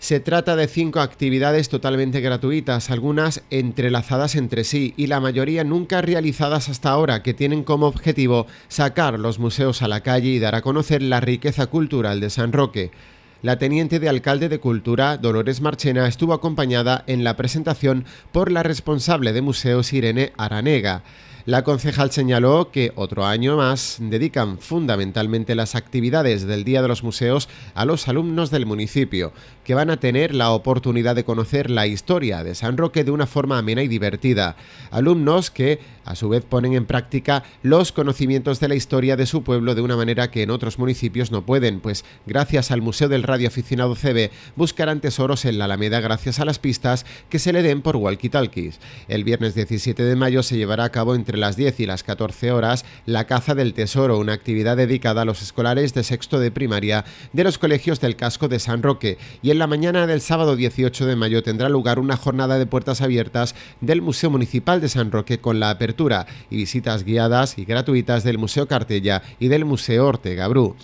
Se trata de cinco actividades totalmente gratuitas, algunas entrelazadas entre sí y la mayoría nunca realizadas hasta ahora, que tienen como objetivo sacar los museos a la calle y dar a conocer la riqueza cultural de San Roque. La teniente de alcalde de Cultura, Dolores Marchena, estuvo acompañada en la presentación por la responsable de museos Irene Aranega. La concejal señaló que otro año más dedican fundamentalmente las actividades del Día de los Museos a los alumnos del municipio, que van a tener la oportunidad de conocer la historia de San Roque de una forma amena y divertida. Alumnos que a su vez ponen en práctica los conocimientos de la historia de su pueblo de una manera que en otros municipios no pueden, pues gracias al Museo del Radio Aficionado CB buscarán tesoros en la Alameda gracias a las pistas que se le den por walkie El viernes 17 de mayo se llevará a cabo entre las 10 y las 14 horas la caza del tesoro, una actividad dedicada a los escolares de sexto de primaria de los colegios del casco de San Roque y en la mañana del sábado 18 de mayo tendrá lugar una jornada de puertas abiertas del Museo Municipal de San Roque con la apertura y visitas guiadas y gratuitas del Museo Cartella y del Museo Ortega Bru.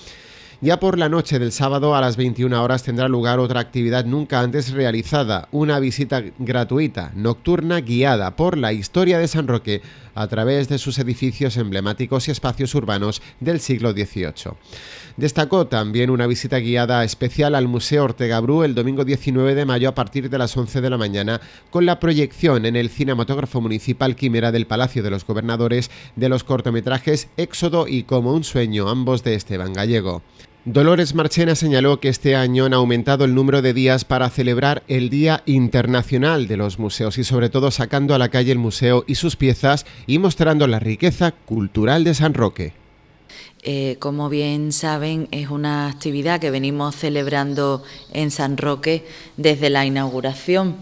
Ya por la noche del sábado a las 21 horas tendrá lugar otra actividad nunca antes realizada, una visita gratuita, nocturna, guiada por la historia de San Roque a través de sus edificios emblemáticos y espacios urbanos del siglo XVIII. Destacó también una visita guiada especial al Museo Ortega Bru el domingo 19 de mayo a partir de las 11 de la mañana con la proyección en el cinematógrafo municipal Quimera del Palacio de los Gobernadores de los cortometrajes Éxodo y Como un sueño, ambos de Esteban Gallego. Dolores Marchena señaló que este año han aumentado el número de días para celebrar el Día Internacional de los Museos y sobre todo sacando a la calle el museo y sus piezas y mostrando la riqueza cultural de San Roque. Eh, como bien saben, es una actividad que venimos celebrando en San Roque desde la inauguración,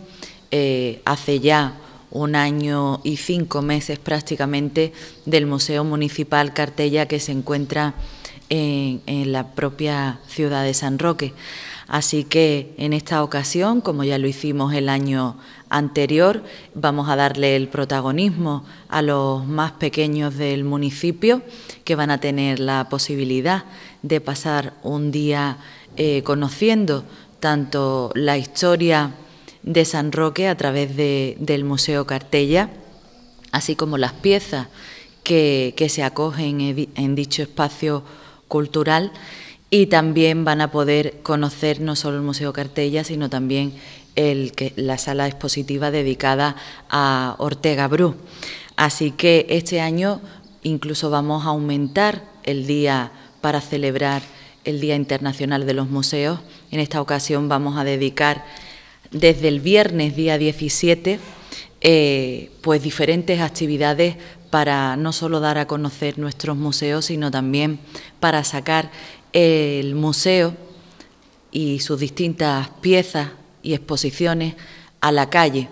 eh, hace ya un año y cinco meses prácticamente, del Museo Municipal Cartella que se encuentra en, la propia ciudad de San Roque. Así que en esta ocasión, como ya lo hicimos el año anterior, vamos a darle el protagonismo a los más pequeños del municipio que van a tener la posibilidad de pasar un día eh, conociendo tanto la historia de San Roque a través del Museo Cartella, así como las piezas que se acogen en dicho espacio cultural y también van a poder conocer no solo el Museo Cartella, sino también el, que, la sala expositiva dedicada a Ortega Bru. Así que este año incluso vamos a aumentar el día para celebrar el Día Internacional de los Museos. En esta ocasión vamos a dedicar desde el viernes día 17 eh, pues diferentes actividades para no solo dar a conocer nuestros museos, sino también para sacar el museo y sus distintas piezas y exposiciones a la calle.